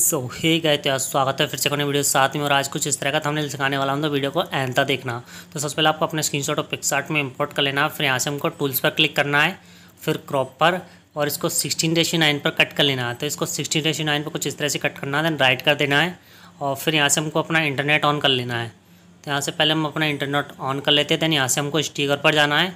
सो हे गए तो स्वागत है फिर से अपने वीडियो साथ में और आज कुछ इस तरह का थंबनेल सिखाने वाला हूँ तो वीडियो को एंड देखना तो सबसे पहले आपको अपने स्क्रीनशॉट और पिक्सार्ट में इंपोर्ट कर लेना फिर यहाँ से हमको टूल्स पर क्लिक करना है फिर क्रॉप पर और इसको सिक्सटीन डेशी नाइन पर कट कर लेना है तो इसको सिक्सटीन डेशी नाइन पर कुछ इस तरह से कट करना है देन राइट कर देना है और फिर यहाँ से हमको अपना इंटरनेट ऑन कर लेना है तो यहाँ से पहले हम अपना इंटरनेट ऑन कर लेते हैं देन यहाँ से हमको स्टीकर पर जाना है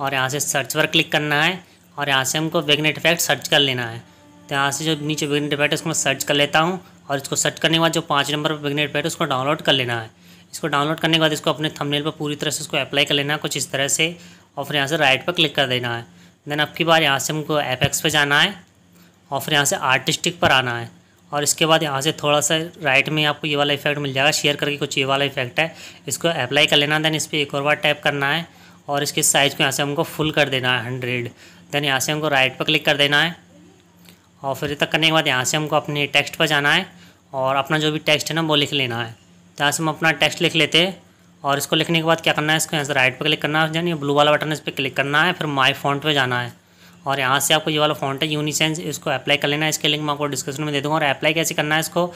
और यहाँ से सर्च पर क्लिक करना है और यहाँ से हमको वेगनेट इफेक्ट सर्च कर लेना है तो यहाँ से जो नीचे विग्नेट पैड है उसको मैं सर्च कर लेता हूँ और इसको सर्च करने के बाद जो पाँच नंबर पर विग्नेट पैड है उसको डाउनलोड कर लेना है इसको डाउनलोड करने के बाद इसको अपने थंबनेल पर पूरी तरह से उसको अप्लाई कर लेना है कुछ इस तरह से और फिर यहाँ से राइट पर क्लिक कर देना है देन अब की बार यहाँ से हमको एपेक्स पर जाना है और फिर यहाँ से आर्टिस्टिक पर आना है और इसके बाद यहाँ से थोड़ा सा राइट में आपको ये वाला इफेक्ट मिल जाएगा शेयर करके कुछ ये वाला इफेक्ट है इसको अप्लाई कर लेना देन इस पर एक और बार टैप करना है और इसके साइज़ को यहाँ से हमको फुल कर देना है हंड्रेड देन यहाँ से हमको राइट पर क्लिक कर देना है और फिर तक करने के बाद यहाँ से हमको अपने टेक्स्ट पर जाना है और अपना जो भी टेक्स्ट है ना वो लिख लेना है तो यहाँ से हम अपना टेक्स्ट लिख लेते हैं और इसको लिखने के बाद क्या करना है इसको यहाँ से राइट पर क्लिक करना है यानी ब्लू वाला बटन इस पर क्लिक करना है फिर माई फॉन्ट पर जाना है और यहाँ से आपको ये वाला फॉन्ट है यूनिसेंस इसको अप्लाई कर लेना है इसके लिंक मैं आपको डिस्क्रिप्शन में दे दूँगा और अप्लाई कैसे करना है इसको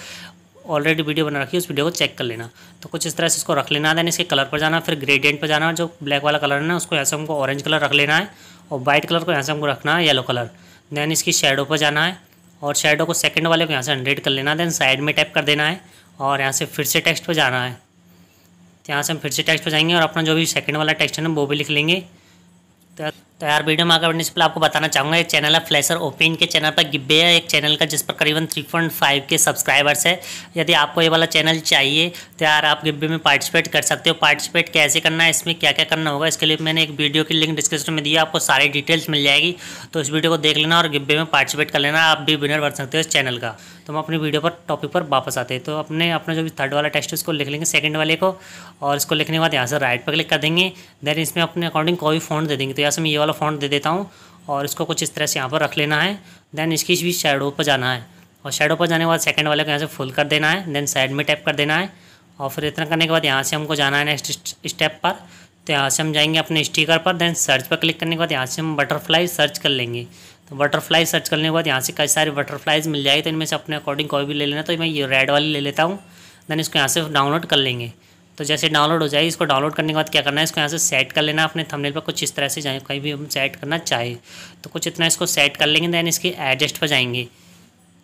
ऑलरेडी वीडियो बना रखी है उस वीडियो को चेक कर लेना तो कुछ इस तरह से इसको रख लेना है देन इसके कलर पर जाना फिर ग्रेडियंट पर जाना जो ब्लैक वाला कलर है ना उसको यहाँ से हमको ऑरेंज कलर रख लेना है और वाइट कलर को यहाँ से हमको रखना है येलो कलर देन इसकी शेडो पर जाना है और शेडो को सेकंड वाले को यहाँ से हंड्रेड कर लेना है देन साइड में टैप कर देना है और यहाँ से फिर से टेक्स्ट पर जाना है तो यहाँ से हम फिर से टेक्स्ट पर जाएंगे और अपना जो भी सेकंड वाला टेक्स्ट है ना वो भी लिख लेंगे तो तो यार वीडियो में आगे बढ़ने से पहले आपको बताना चाहूँगा एक चैनल है फ्लैशर ओपिन के चैनल पर गिब्बे है एक चैनल का जिस पर करीबन 3.5 के सब्सक्राइबर्स है यदि आपको ये वाला चैनल चाहिए तो यार आप गिब्बे में पार्टिसिपेट कर सकते हो पार्टिसिपेट कैसे करना है इसमें क्या क्या करना होगा इसके लिए मैंने एक वीडियो की लिंक डिस्क्रिप्शन में दिया आपको सारी डिटेल्स मिल जाएगी तो इस वीडियो को देख लेना और गिब्बे में पार्टिसिपेट कर लेना आप भी विनर बन सकते हो इस चैनल का तो हम अपनी वीडियो पर टॉपिक पर वापस आते हैं तो अपने अपना जो भी थर्ड वाला टेस्ट है उसको लिख लेंगे सेकंड वाले को और इसको लिखने के बाद यहाँ से राइट पर क्लिक कर देंगे देन इसमें अपने अकॉर्डिंग कोई फोन दे देंगे तो यहाँ से मैं ये वाला फॉन्ट दे देता हूँ और इसको कुछ इस तरह से यहाँ पर रख लेना है देन इसकी भी शेडो पर जाना है और शेडो पर जाने के बाद सेकंड वाले को यहाँ से फुल कर देना है देन साइड में टैप कर देना है और फिर इतना करने के बाद यहाँ से हमको जाना है नेक्स्ट स्टेप पर तो यहाँ से हम जाएंगे अपने स्टीकर पर देन सर्च पर क्लिक करने के बाद यहाँ से हम बटरफ्लाई सर्च कर लेंगे तो बटरफ्लाई सर्च करने के बाद यहाँ से कई सारे बटरफ्लाइज मिल जाएगी तो इनमें से अपने अकॉर्डिंग कोई भी ले लेना तो मैं ये रेड वाली ले लेता हूँ देन इसको यहाँ से डाउनलोड कर लेंगे तो जैसे डाउनलोड हो जाए इसको डाउनलोड करने के बाद क्या करना है इसको यहाँ से सेट कर लेना अपने थंबनेल पर कुछ इस तरह से जाए कहीं भी हम सेट करना चाहे तो कुछ इतना इसको सेट कर लेंगे दैन इसके एडजस्ट पर जाएंगे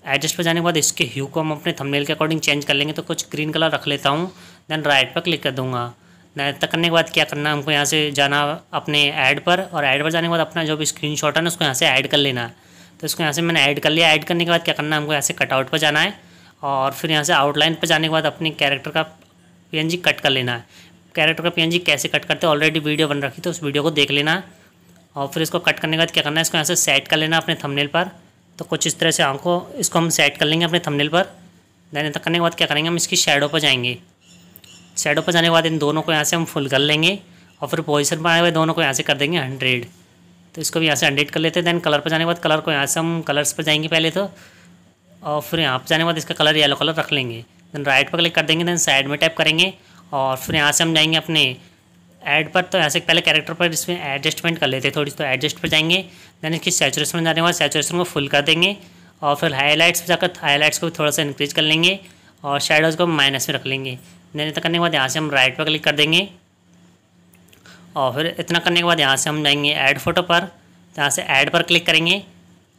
एडजस्ट पर जाने के बाद इसके ह्यू को हम अपने थंबनेल के अकॉर्डिंग चेंज कर लेंगे तो कुछ ग्रीन कलर रख लेता हूँ दैन राइट पर क्लिक कर दूँगा तक करने के बाद क्या करना है हमको यहाँ से जाना अपने ऐड पर और ऐड पर जाने के बाद अपना जो भी स्क्रीन शॉट है ना उसको यहाँ से ऐड कर लेना है तो इसको यहाँ से मैंने ऐड कर लिया ऐड करने के बाद क्या करना है हमको यहाँ से कटआउट पर जाना है और फिर यहाँ से आउटलाइन पर जाने के बाद अपने कैरेक्टर का पी कट कर लेना है कैरेक्टर का पी कैसे कट करते हैं ऑलरेडी वीडियो बन रखी तो उस वीडियो को देख लेना और फिर इसको कट करने के बाद क्या करना है इसको यहाँ से सेट कर लेना अपने थमनेल पर तो कुछ इस तरह से आँखों इसको हम सेट कर लेंगे अपने थमनेल पर देन तक करने के बाद क्या करेंगे हम इसकी शेडो पर जाएंगे शेडो पर जाने के बाद इन दोनों को यहाँ से हम फुल कर लेंगे और फिर पोजिशन पर आए हुए दोनों को यहाँ से कर देंगे हंड्रेड तो इसको भी यहाँ से हंड्रेड कर लेते हैं देन कलर पर जाने के बाद कलर को यहाँ से हम कलर्स पर जाएंगे पहले तो और फिर यहाँ पर जाने के बाद इसका कलर येलो कलर रख लेंगे देन राइट पर क्लिक कर देंगे देन साइड में टैप करेंगे और फिर यहाँ से हम जाएंगे अपने ऐड पर तो यहाँ से पहले कैरेक्टर पर इसमें एडजस्टमेंट कर लेते हैं थोड़ी तो एडजस्ट पर जाएंगे देन इसकी सेचुरेशन में जाने के बाद सेचुरेशन को फुल कर देंगे और फिर हाईलाइट्स पर जाकर हाईलाइट्स को थोड़ा सा इंक्रीज कर लेंगे और शेडोज़ को माइनस में रख लेंगे देन इतना करने के बाद यहाँ से हम राइट पर क्लिक कर देंगे और फिर इतना करने के बाद यहाँ से हम जाएंगे ऐड फोटो पर तो यहाँ से ऐड पर क्लिक करेंगे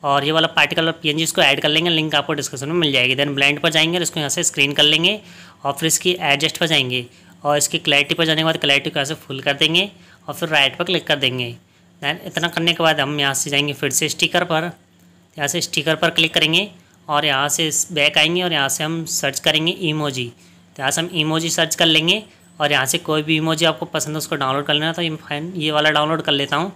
और ये वाला पार्टिकल और पीएनजी इसको ऐड कर लेंगे लिंक आपको डिस्क्रिप्शन में मिल जाएगी देन ब्लैंड पर जाएंगे और इसको यहाँ से स्क्रीन कर लेंगे और फिर इसकी एडजस्ट पर जाएंगे और इसकी क्लैरिटी पर जाने के बाद क्लैरिटी को यहाँ से फुल कर देंगे और फिर राइट पर क्लिक कर देंगे दैन इतना करने के बाद हम यहाँ से जाएंगे फिर से स्टीकर पर यहाँ से स्टीकर पर क्लिक करेंगे और यहाँ से बैक आएंगे और यहाँ से हम सर्च करेंगे ईमोजी तो यहाँ से हम ईमोजी सर्च कर लेंगे और यहाँ से कोई भी ईमोजी आपको पसंद है उसको डाउनलोड कर लेना तो फाइन ये वाला डाउनलोड कर लेता हूँ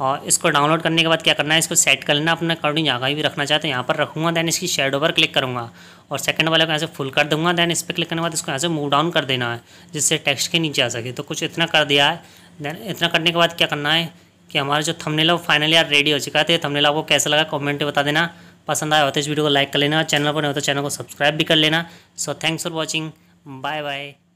और इसको डाउनलोड करने के बाद क्या करना है इसको सेट कर लेना अपने अकॉर्डिंग जहाँ भी रखना चाहते हैं यहाँ पर रखूँगा दैन इसकी शेडो पर क्लिक करूँगा और सेकंड वाले को ऐसे फुल कर दूंगा दैन इस पर क्लिक करने के बाद इसको ऐसे मूव डाउन कर देना है जिससे टेक्स्ट के नीचे आ सके तो कुछ इतना कर दिया है देन इतना करने के बाद क्या करना है कि हमारा जो थंबनेल वो फाइनली यार रेडी हो चुका था थंबनेल तो आपको कैसा लगा कॉमेंट बता देना पसंद आया हो तो इस वीडियो को लाइक कर लेना और चैनल पर नहीं हो तो चैनल को सब्सक्राइब भी कर लेना so thanks for watching bye bye